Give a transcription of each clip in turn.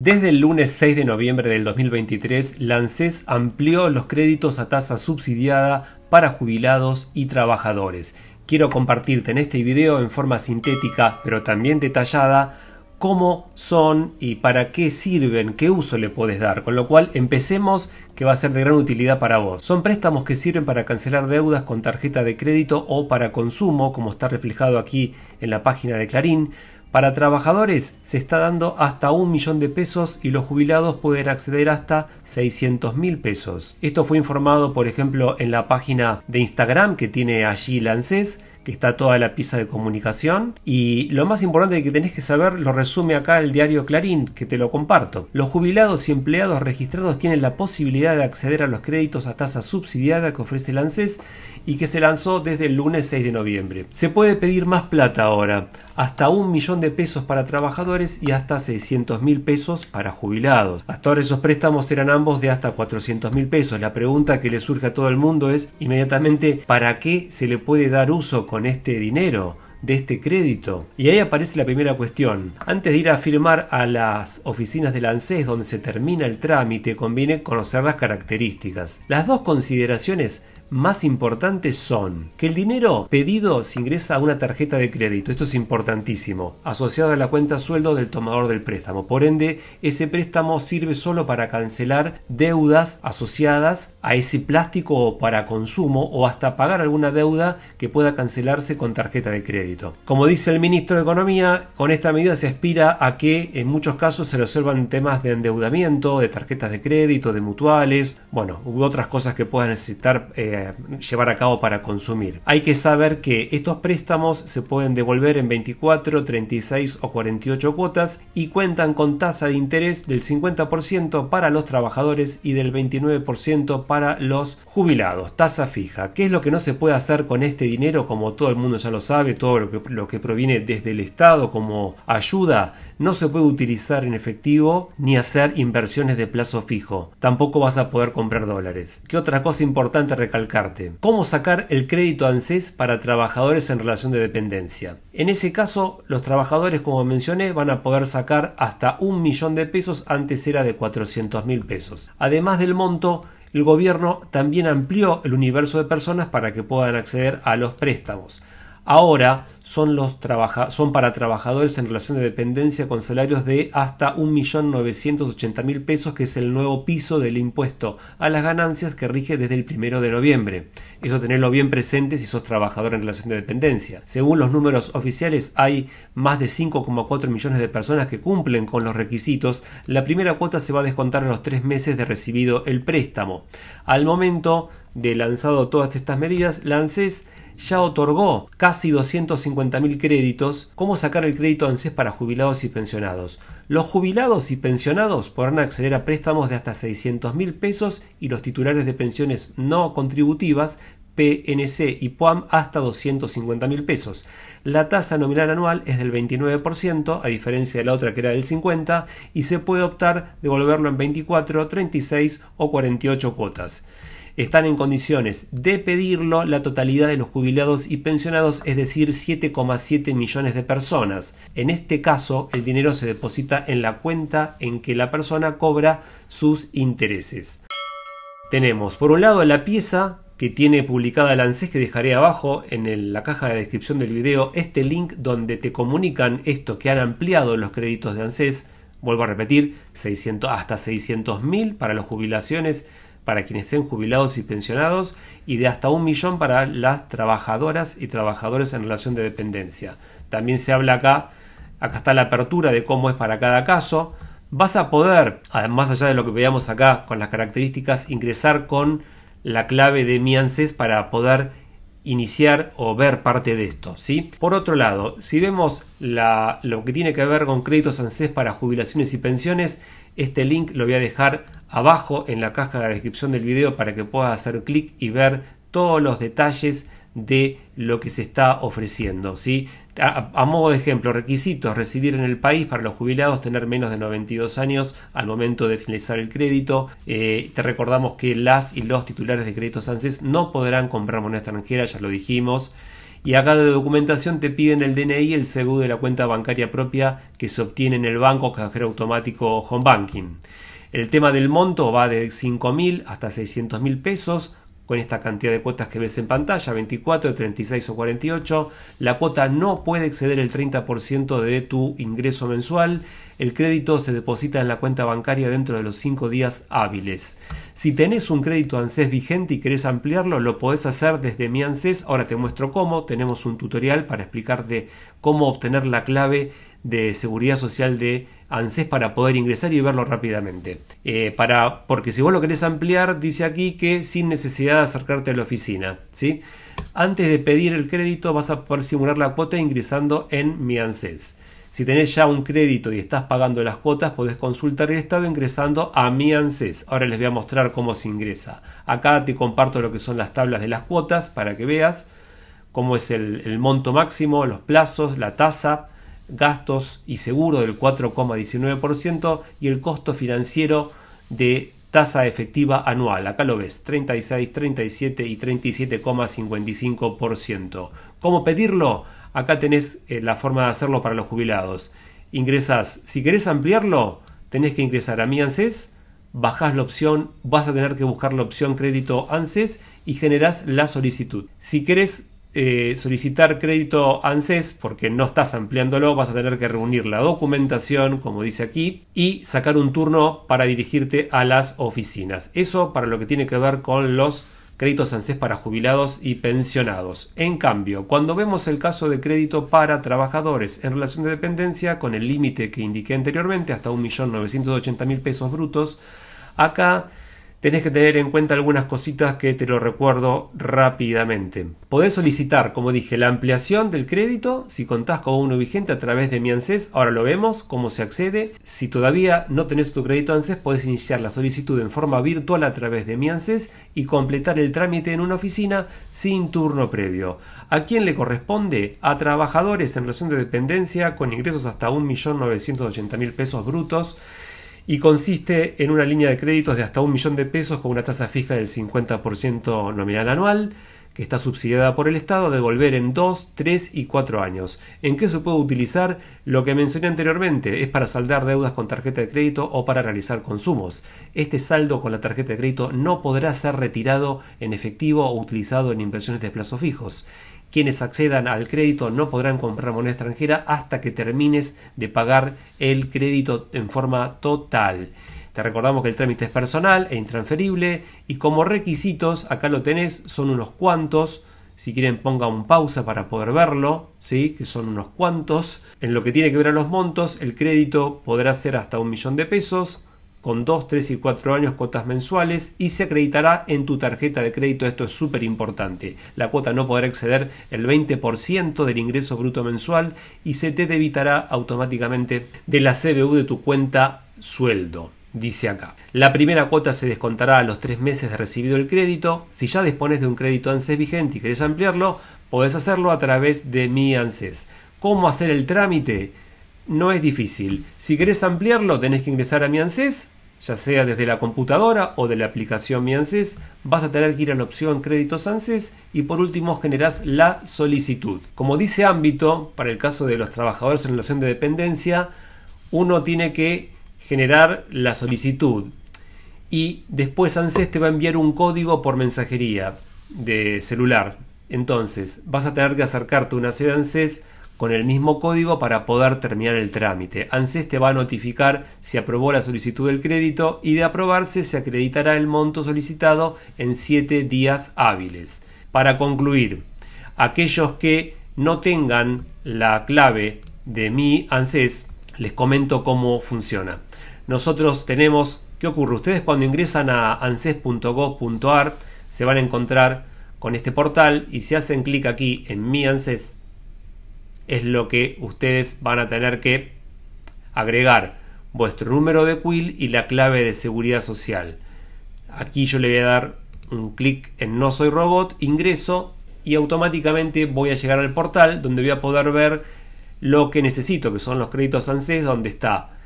Desde el lunes 6 de noviembre del 2023, lances amplió los créditos a tasa subsidiada para jubilados y trabajadores. Quiero compartirte en este video en forma sintética, pero también detallada, cómo son y para qué sirven, qué uso le puedes dar. Con lo cual empecemos que va a ser de gran utilidad para vos. Son préstamos que sirven para cancelar deudas con tarjeta de crédito o para consumo, como está reflejado aquí en la página de Clarín, para trabajadores se está dando hasta un millón de pesos y los jubilados pueden acceder hasta 600 mil pesos. Esto fue informado, por ejemplo, en la página de Instagram que tiene allí Lances está toda la pieza de comunicación. Y lo más importante que tenés que saber lo resume acá el diario Clarín, que te lo comparto. Los jubilados y empleados registrados tienen la posibilidad de acceder a los créditos a tasa subsidiada que ofrece el ANSES y que se lanzó desde el lunes 6 de noviembre. Se puede pedir más plata ahora, hasta un millón de pesos para trabajadores y hasta 600 mil pesos para jubilados. Hasta ahora esos préstamos eran ambos de hasta 400 mil pesos. La pregunta que le surge a todo el mundo es inmediatamente ¿para qué se le puede dar uso con este dinero? de este crédito. Y ahí aparece la primera cuestión. Antes de ir a firmar a las oficinas del ANSES donde se termina el trámite, conviene conocer las características. Las dos consideraciones más importantes son que el dinero pedido se ingresa a una tarjeta de crédito, esto es importantísimo, asociado a la cuenta sueldo del tomador del préstamo. Por ende, ese préstamo sirve solo para cancelar deudas asociadas a ese plástico o para consumo o hasta pagar alguna deuda que pueda cancelarse con tarjeta de crédito. Como dice el ministro de Economía, con esta medida se aspira a que en muchos casos se resuelvan temas de endeudamiento, de tarjetas de crédito, de mutuales, bueno, u otras cosas que puedan necesitar eh, eh, llevar a cabo para consumir. Hay que saber que estos préstamos se pueden devolver en 24, 36 o 48 cuotas y cuentan con tasa de interés del 50% para los trabajadores y del 29% para los Jubilados, tasa fija. ¿Qué es lo que no se puede hacer con este dinero? Como todo el mundo ya lo sabe, todo lo que, lo que proviene desde el Estado como ayuda, no se puede utilizar en efectivo ni hacer inversiones de plazo fijo. Tampoco vas a poder comprar dólares. ¿Qué otra cosa importante recalcarte? ¿Cómo sacar el crédito ANSES para trabajadores en relación de dependencia? En ese caso, los trabajadores, como mencioné, van a poder sacar hasta un millón de pesos, antes era de 400 mil pesos. Además del monto, el gobierno también amplió el universo de personas para que puedan acceder a los préstamos. Ahora son, para trabajadores en relación de dependencia con salarios de hasta 1.980.000 pesos, que es el nuevo piso del impuesto a las ganancias que rige desde el primero de noviembre. Eso tenerlo bien presente si sos trabajador en relación de dependencia. Según los números oficiales, hay más de 5,4 millones de personas que cumplen con los requisitos. La primera cuota se va a descontar en los tres meses de recibido el préstamo. Al momento de lanzado todas estas medidas, lances ya otorgó casi 250.000 créditos. ¿Cómo sacar el crédito ANSES para jubilados y pensionados? Los jubilados y pensionados podrán acceder a préstamos de hasta 600.000 pesos y los titulares de pensiones no contributivas PNC y PUAM hasta 250.000. pesos. La tasa nominal anual es del 29%, a diferencia de la otra que era del 50%, y se puede optar devolverlo en 24, 36 o 48 cuotas están en condiciones de pedirlo la totalidad de los jubilados y pensionados, es decir, 7,7 millones de personas. En este caso, el dinero se deposita en la cuenta en que la persona cobra sus intereses. Tenemos por un lado la pieza que tiene publicada el ANSES que dejaré abajo en la caja de descripción del video este link donde te comunican esto que han ampliado los créditos de ANSES, vuelvo a repetir, hasta 600 mil para las jubilaciones, para quienes estén jubilados y pensionados y de hasta un millón para las trabajadoras y trabajadores en relación de dependencia. También se habla acá, acá está la apertura de cómo es para cada caso. Vas a poder, ah, más allá de lo que veíamos acá con las características, ingresar con la clave de mi ANSES para poder iniciar o ver parte de esto. ¿sí? Por otro lado, si vemos la, lo que tiene que ver con créditos ANSES para jubilaciones y pensiones, este link lo voy a dejar abajo en la caja de la descripción del video para que puedas hacer clic y ver todos los detalles de lo que se está ofreciendo. ¿sí? A, modo de ejemplo, requisitos, residir en el país para los jubilados, tener menos de 92 años al momento de finalizar el crédito. Eh, te recordamos que las y los titulares de créditos ANSES no podrán comprar moneda extranjera, ya lo dijimos. Y acá de documentación te piden el DNI, el CBU de la cuenta bancaria propia que se obtiene en el banco, cajero automático o home banking. El tema del monto va de 5.000 hasta 600.000 pesos, con esta cantidad de cuotas que ves en pantalla, 24, 36 o 48. La cuota no puede exceder el 30% de tu ingreso mensual. El crédito se deposita en la cuenta bancaria dentro de los 5 días hábiles. Si tenés un crédito ANSES vigente y querés ampliarlo, lo podés hacer desde mi ANSES. Ahora te muestro cómo. Tenemos un tutorial para explicarte cómo obtener la clave de seguridad social de ANSES para poder ingresar y verlo rápidamente. Eh, para, porque si vos lo querés ampliar, dice aquí que sin necesidad de acercarte a la oficina. ¿sí? Antes de pedir el crédito vas a poder simular la cuota ingresando en mi ANSES. Si tenés ya un crédito y estás pagando las cuotas, podés consultar el estado ingresando a mi ANSES. Ahora les voy a mostrar cómo se ingresa. Acá te comparto lo que son las tablas de las cuotas para que veas cómo es el monto máximo, los plazos, la tasa gastos y seguro del 4,19% y el costo financiero de tasa efectiva anual. Acá lo ves, 36, 37 y 37,55%. ¿Cómo pedirlo? Acá tenés eh, la forma de hacerlo para los jubilados. ingresas si querés ampliarlo, tenés que ingresar a mi ANSES, bajas la opción, vas a tener que buscar la opción crédito ANSES y generás la solicitud. Si querés eh, solicitar crédito ANSES porque no estás ampliándolo, vas a tener que reunir la documentación, como dice aquí, y sacar un turno para dirigirte a las oficinas. Eso para lo que tiene que ver con los créditos ANSES para jubilados y pensionados. En cambio, cuando vemos el caso de crédito para trabajadores en relación de dependencia, con el límite que indiqué anteriormente, hasta 1.980.000 pesos brutos, acá tenés que tener en cuenta algunas cositas que te lo recuerdo rápidamente. Podés solicitar, como dije, la ampliación del crédito si contás con uno vigente a través de mi ANSES. Ahora lo vemos, cómo se accede. Si todavía no tenés tu crédito ANSES, podés iniciar la solicitud en forma virtual a través de mi ANSES y completar el trámite en una oficina sin turno previo. ¿A quién le corresponde? A trabajadores en relación de dependencia con ingresos hasta 1.980.000 pesos brutos y consiste en una línea de créditos de hasta un millón de pesos con una tasa fija del 50% nominal anual que está subsidiada por el Estado a devolver en 2, 3 y 4 años. ¿En qué se puede utilizar? Lo que mencioné anteriormente es para saldar deudas con tarjeta de crédito o para realizar consumos. Este saldo con la tarjeta de crédito no podrá ser retirado en efectivo o utilizado en inversiones de plazos fijos. Quienes accedan al crédito no podrán comprar moneda extranjera hasta que termines de pagar el crédito en forma total. Te recordamos que el trámite es personal e intransferible y como requisitos, acá lo tenés, son unos cuantos. Si quieren ponga un pausa para poder verlo, ¿sí? que son unos cuantos. En lo que tiene que ver a los montos, el crédito podrá ser hasta un millón de pesos, con 2, 3 y 4 años cuotas mensuales y se acreditará en tu tarjeta de crédito. Esto es súper importante. La cuota no podrá exceder el 20% del ingreso bruto mensual y se te debitará automáticamente de la CBU de tu cuenta sueldo. Dice acá, la primera cuota se descontará a los 3 meses de recibido el crédito. Si ya dispones de un crédito ANSES vigente y querés ampliarlo, podés hacerlo a través de mi ANSES. ¿Cómo hacer el trámite? no es difícil. Si querés ampliarlo, tenés que ingresar a mi ANSES, ya sea desde la computadora o de la aplicación mi ANSES. Vas a tener que ir a la opción Créditos ANSES y por último generás la solicitud. Como dice ámbito, para el caso de los trabajadores en relación de dependencia, uno tiene que generar la solicitud y después ANSES te va a enviar un código por mensajería de celular. Entonces, vas a tener que acercarte a una sede ANSES con el mismo código para poder terminar el trámite. ANSES te va a notificar si aprobó la solicitud del crédito y de aprobarse se acreditará el monto solicitado en 7 días hábiles. Para concluir, aquellos que no tengan la clave de mi ANSES, les comento cómo funciona. Nosotros tenemos, ¿qué ocurre? Ustedes cuando ingresan a anses.gov.ar se van a encontrar con este portal y si hacen clic aquí en mi ANSES es lo que ustedes van a tener que agregar vuestro número de quill y la clave de seguridad social. Aquí yo le voy a dar un clic en no soy robot, ingreso y automáticamente voy a llegar al portal donde voy a poder ver lo que necesito, que son los créditos ANSES, donde está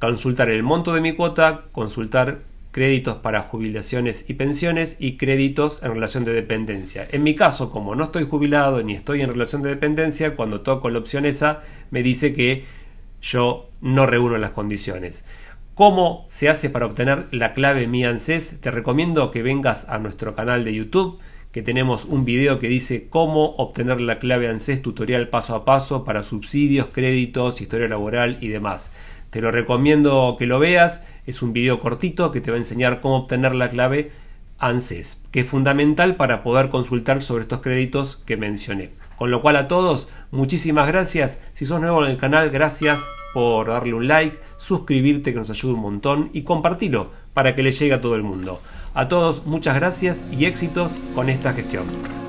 consultar el monto de mi cuota, consultar créditos para jubilaciones y pensiones y créditos en relación de dependencia. En mi caso, como no estoy jubilado ni estoy en relación de dependencia, cuando toco la opción esa, me dice que yo no reúno las condiciones. ¿Cómo se hace para obtener la clave Mi ANSES? Te recomiendo que vengas a nuestro canal de YouTube, que tenemos un video que dice cómo obtener la clave ANSES tutorial paso a paso para subsidios, créditos, historia laboral y demás. Te lo recomiendo que lo veas, es un video cortito que te va a enseñar cómo obtener la clave ANSES, que es fundamental para poder consultar sobre estos créditos que mencioné. Con lo cual a todos, muchísimas gracias. Si sos nuevo en el canal, gracias por darle un like, suscribirte que nos ayuda un montón y compartirlo para que le llegue a todo el mundo. A todos, muchas gracias y éxitos con esta gestión.